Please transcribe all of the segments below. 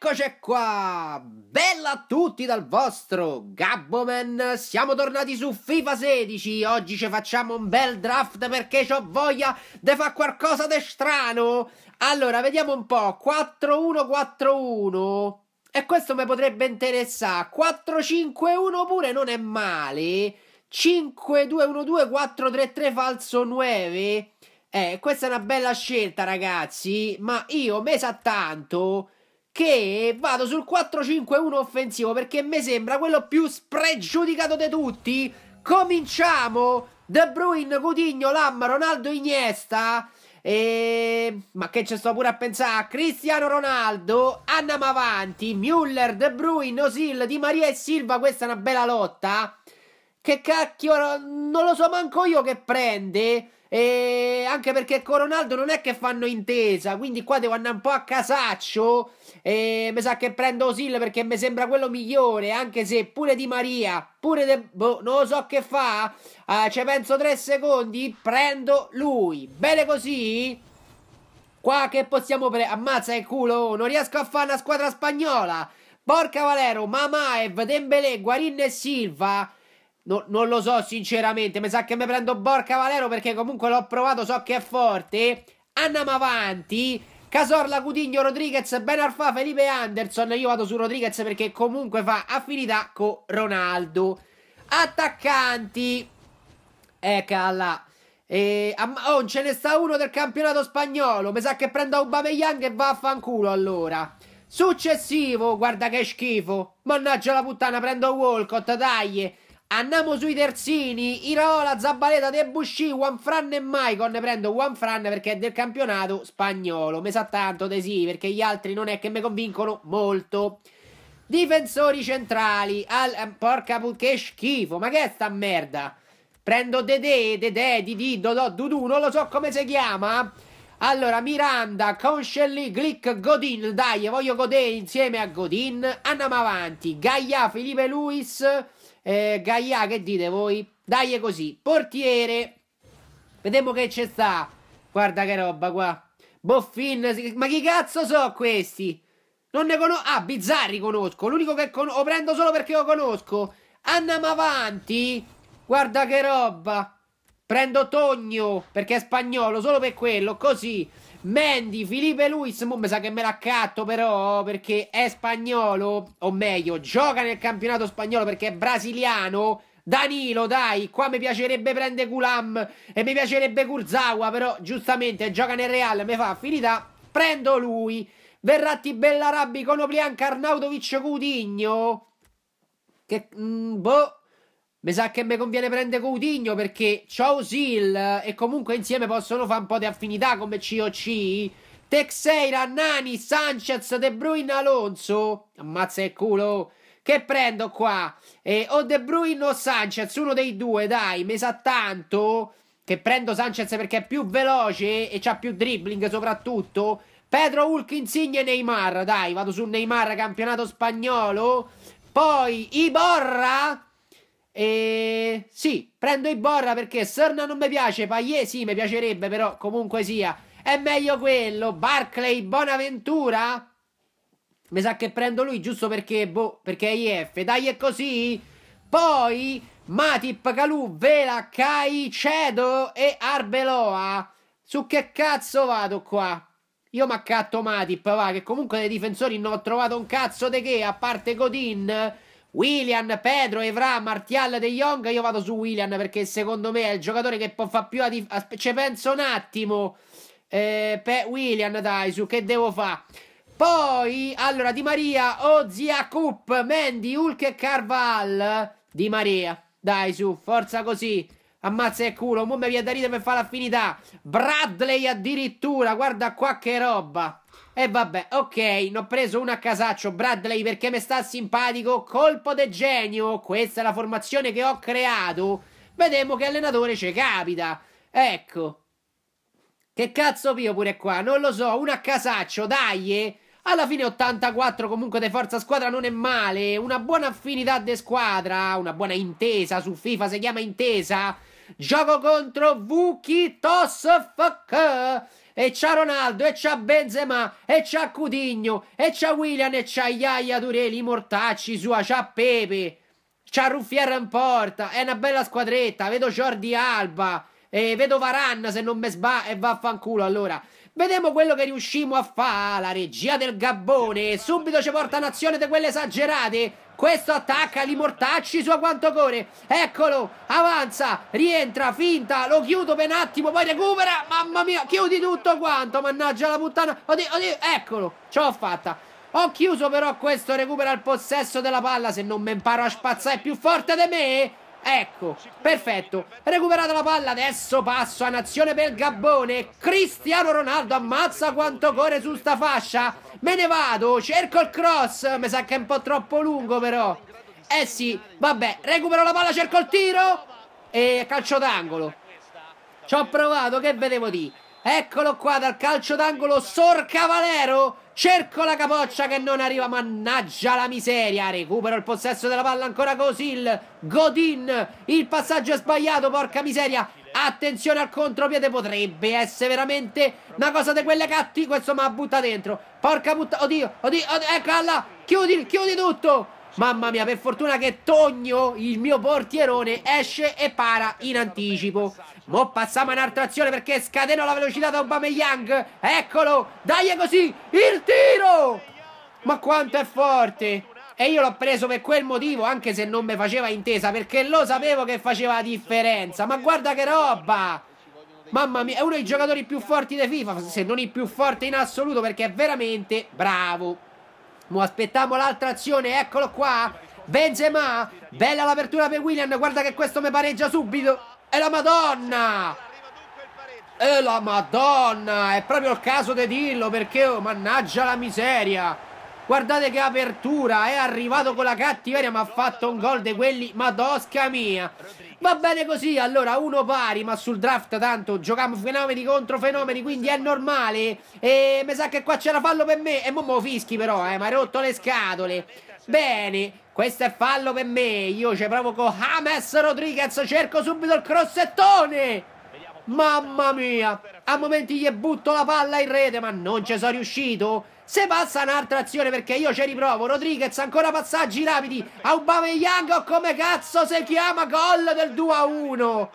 Eccoci qua! Bella a tutti dal vostro Gabboman! Siamo tornati su FIFA 16. Oggi ci facciamo un bel draft perché ho voglia di fare qualcosa di strano. Allora, vediamo un po'. 4-1-4-1. E questo mi potrebbe interessare. 4-5-1 pure non è male. 5-2-1-2-4-3-3 falso 9. Eh, questa è una bella scelta, ragazzi. Ma io, mesa tanto che vado sul 4-5-1 offensivo perché mi sembra quello più spregiudicato di tutti. Cominciamo! De Bruyne, Coutinho, Lam, Ronaldo, Iniesta. E... Ma che ci sto pure a pensare? Cristiano Ronaldo, andiamo avanti. Müller, De Bruyne, Osil, Di Maria e Silva. Questa è una bella lotta. Che cacchio, non lo so manco io che prende. E anche perché con Ronaldo non è che fanno intesa. Quindi qua devo andare un po' a casaccio. E mi sa che prendo Osil perché mi sembra quello migliore. Anche se pure Di Maria, pure De... Boh, non lo so che fa. Uh, ci penso tre secondi. Prendo lui. Bene così. Qua che possiamo prendere? Ammazza il culo. Non riesco a fare una squadra spagnola. Porca Valero, Mamaev, Dembele, Guarin e Silva. No, non lo so sinceramente, mi sa che mi prendo Borca Valero perché comunque l'ho provato, so che è forte. Andiamo avanti. Casorla, Cutigno, Rodriguez, Ben Arfa, Felipe Anderson. Io vado su Rodriguez perché comunque fa affinità con Ronaldo. Attaccanti. Eccala. E, oh, ce ne sta uno del campionato spagnolo. Mi sa che prendo Aubameyang e vaffanculo allora. Successivo, guarda che schifo. Mannaggia la puttana, prendo Walcott, dai. Andiamo sui terzini, Irola, Zabaleta, Debussy, Juanfran e Maicon. Prendo Juanfran perché è del campionato spagnolo. Mi sa tanto di sì, perché gli altri non è che mi convincono molto. Difensori centrali, al, eh, porca put, che schifo, ma che è sta merda? Prendo Dede, Dede, Didi, Dodò, Dudu, non lo so come si chiama. Allora, Miranda, Conscelli, Glick, Godin, dai, voglio godere insieme a Godin. Andiamo avanti. Gaia, Felipe Luis, eh, Gaia, che dite voi? Dai, è così. Portiere, vediamo che c'è sta. Guarda che roba qua. Boffin, ma chi cazzo so questi? Non ne conosco. Ah, Bizzarri conosco. L'unico che conosco. Lo prendo solo perché lo conosco. Andiamo avanti. Guarda che roba. Prendo Togno perché è spagnolo, solo per quello, così. Mandy, Felipe Luis, mo mi sa che me l'accatto però perché è spagnolo, o meglio, gioca nel campionato spagnolo perché è brasiliano. Danilo, dai, qua mi piacerebbe prendere Gulam e mi piacerebbe Kurzawa, però giustamente gioca nel Real, mi fa affinità. prendo lui. Verratti, con Conoplian, Carnautovic, Cutigno. Che... Mm, boh... Mi sa che mi conviene prendere Coutinho perché c'ho Osil e comunque insieme possono fare un po' di affinità come COC. Texeira, Nani, Sanchez, De Bruyne, Alonso. Ammazza il culo. Che prendo qua? Eh, o De Bruyne o Sanchez, uno dei due, dai. Mi sa tanto che prendo Sanchez perché è più veloce e c'ha più dribbling soprattutto. Pedro Hulk, Insigne, Neymar, dai. Vado su Neymar, campionato spagnolo. Poi Iborra e sì, prendo il Borra perché Serna non mi piace, Payet sì, mi piacerebbe, però comunque sia. È meglio quello, Barclay, Bonaventura? Mi sa che prendo lui giusto perché, boh, perché è IF. Dai, è così. Poi, Matip, Calù, Vela, Kai, Cedo e Arbeloa. Su che cazzo vado qua? Io mi accatto Matip, va, che comunque dei difensori non ho trovato un cazzo di che, a parte Godin William, Pedro, Evra, Martial, De Jong. Io vado su William perché secondo me è il giocatore che può fare più la differenza. Ci penso un attimo. Eh, Pe- William, dai, su che devo fare? Poi, allora, Di Maria, Ozia, Coop, Mandy, Hulk e Carval. Di Maria, dai, su, forza così. Ammazza il culo, mo mi da ridere per fare l'affinità. Bradley addirittura, guarda qua che roba. E vabbè, ok, ne ho preso una a casaccio, Bradley, perché mi sta simpatico. Colpo de genio, questa è la formazione che ho creato. Vediamo che allenatore ci capita. Ecco. Che cazzo pio pure qua? Non lo so, una a casaccio, dai. Eh. Alla fine 84 comunque di forza squadra non è male, una buona affinità di squadra, una buona intesa su FIFA si chiama intesa. Gioco contro Vukitos FK e c'ha Ronaldo, e c'ha Benzema, e c'ha Cutigno, e c'ha William, e c'ha Iaia Tureli, Mortacci, sua, c'ha Pepe, c'ha Ruffiera in porta, è una bella squadretta, vedo Jordi Alba, e vedo Varanna se non me sbaglio, e vaffanculo allora. Vediamo quello che riuscimo a fare. La regia del gabbone. Subito ci porta un'azione di quelle esagerate. Questo attacca li mortacci su a quanto core. Eccolo, avanza, rientra, finta, lo chiudo per un attimo, poi recupera. Mamma mia, chiudi tutto quanto, mannaggia la puttana. Oddio, oddio, eccolo, ce l'ho fatta. Ho chiuso però questo recupera il possesso della palla, se non mi imparo a spazzare più forte di me. Ecco, perfetto. Recuperata la palla, adesso passo a nazione per Gabbone. Cristiano Ronaldo ammazza quanto corre su sta fascia. Me ne vado, cerco il cross. Mi sa che è un po' troppo lungo però. Eh sì, vabbè, recupero la palla, cerco il tiro. E calcio d'angolo. Ci ho provato, che vedevo di? Eccolo qua dal calcio d'angolo Sorcavalero. Cerco la capoccia che non arriva, mannaggia la miseria, recupero il possesso della palla ancora così. Il Godin, il passaggio è sbagliato, porca miseria, attenzione al contropiede, potrebbe essere veramente una cosa di quelle catti. Questo ma butta dentro, porca puttana, oddio, oddio, oddio, eccola là, chiudi, chiudi tutto, Mamma mia, per fortuna che Togno, il mio portierone, esce e para in anticipo. Mo passiamo in altra azione perché scateno la velocità da Aubameyang. Eccolo, dai è così, il tiro! Ma quanto è forte! E io l'ho preso per quel motivo, anche se non mi faceva intesa, perché lo sapevo che faceva la differenza. Ma guarda che roba! Mamma mia, è uno dei giocatori più forti di FIFA, se non il più forte in assoluto, perché è veramente bravo. Mo aspettiamo l'altra azione, eccolo qua. Benzema, bella l'apertura per William, guarda che questo mi pareggia subito. E la Madonna! E la Madonna! È proprio il caso di dirlo perché, oh, mannaggia la miseria! Guardate che apertura! È arrivato con la cattiveria ma ha fatto un gol di quelli, madosca mia! Va bene così, allora uno pari, ma sul draft tanto giochiamo fenomeni contro fenomeni, quindi è normale. E mi sa che qua c'era fallo per me. E mo, mo fischi però, eh, ma hai rotto le scatole. Bene, questo è fallo per me. Io ci provo con James Rodriguez. Cerco subito il crossettone. Mamma mia. A momenti gli butto la palla in rete, ma non ci sono riuscito. Se passa un'altra azione perché io ci riprovo. Rodriguez ancora passaggi rapidi. Aubameyang o oh, come cazzo si chiama gol del 2-1.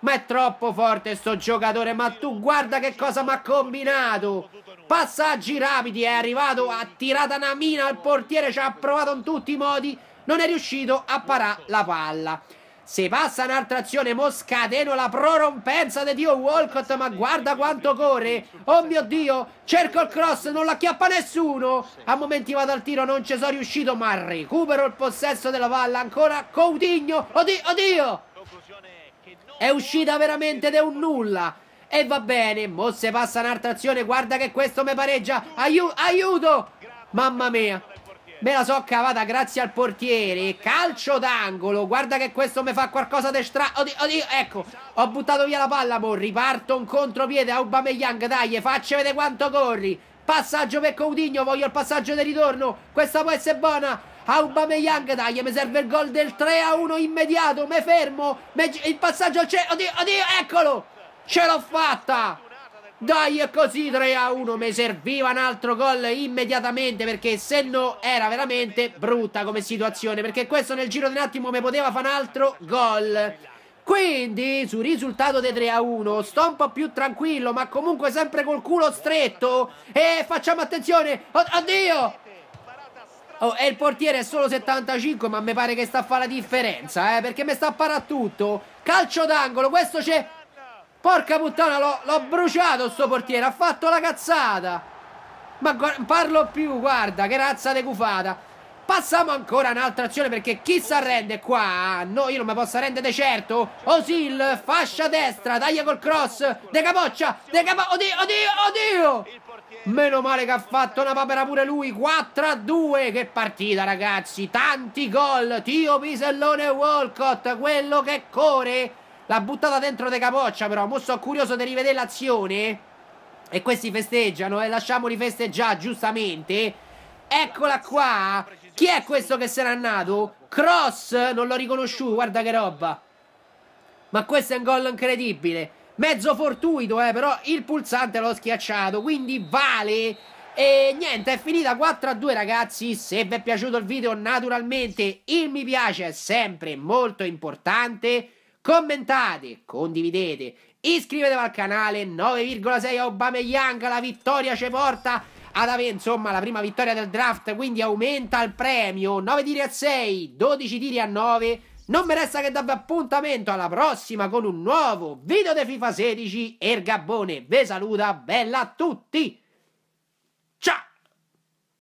Ma è troppo forte sto giocatore, ma tu guarda che cosa mi ha combinato! Passaggi rapidi, è arrivato, ha tirata una mina al portiere, ci ha provato in tutti i modi, non è riuscito a parare la palla. Se passa un'altra azione, mo scateno la prorompenza di Dio Walcott, ma guarda quanto corre! Oh mio Dio, cerco il cross, non la chiappa nessuno! A momenti vado al tiro, non ci sono riuscito, ma recupero il possesso della palla, ancora Coutinho, oddio, oddio! È uscita veramente ed è un nulla. E va bene, mo se passa un'altra azione, guarda che questo mi pareggia. Aiu aiuto! Mamma mia. Me la so cavata grazie al portiere. Calcio d'angolo. Guarda che questo mi fa qualcosa di stra... Oddio, oddio, ecco. Ho buttato via la palla, mo. Riparto un contropiede a Aubameyang. Dai, facci vedere quanto corri. Passaggio per Coutinho, voglio il passaggio di ritorno. Questa può essere buona. Aubameyang dai mi serve il gol del 3 a 1 immediato, me fermo, me... il passaggio c'è, oddio, oddio, eccolo, ce l'ho fatta. Dai, è così 3 a 1. Mi serviva un altro gol immediatamente. Perché se no era veramente brutta come situazione. Perché questo nel giro di un attimo mi poteva fare un altro gol. Quindi sul risultato dei 3 a 1 sto un po' più tranquillo, ma comunque sempre col culo stretto. E facciamo attenzione. Oddio! Oh, e il portiere è solo 75, ma mi pare che sta a fare la differenza, eh, perché mi sta a parare tutto. Calcio d'angolo, questo c'è... Porca puttana, l'ho bruciato sto portiere, ha fatto la cazzata. Ma parlo più, guarda, che razza de cufata. Passiamo ancora un'altra azione perché chi si arrende qua? No, io non mi posso arrendere certo. Osil, fascia destra, taglia col cross, De Capoccia, De Capoccia, oddio, oddio, oddio! Meno male che ha fatto una papera pure lui. 4 a 2. Che partita, ragazzi. Tanti gol. Tio Pisellone e Walcott. Quello che corre. L'ha buttata dentro De Capoccia, però. Mo' sono curioso di rivedere l'azione. E questi festeggiano. E eh. lasciamoli festeggiare, giustamente. Eccola qua. Chi è questo che se n'è andato? Cross. Non l'ho riconosciuto. Guarda che roba. Ma questo è un gol incredibile mezzo fortuito, eh, però il pulsante l'ho schiacciato, quindi vale. E niente, è finita 4 a 2 ragazzi, se vi è piaciuto il video naturalmente il mi piace è sempre molto importante, commentate, condividete, iscrivetevi al canale, 9,6 a Obama e Aubameyang, la vittoria ci porta ad avere insomma la prima vittoria del draft, quindi aumenta il premio, 9 tiri a 6, 12 tiri a 9, non mi resta che darvi appuntamento alla prossima con un nuovo video di FIFA 16 e il Gabbone vi saluta bella a tutti!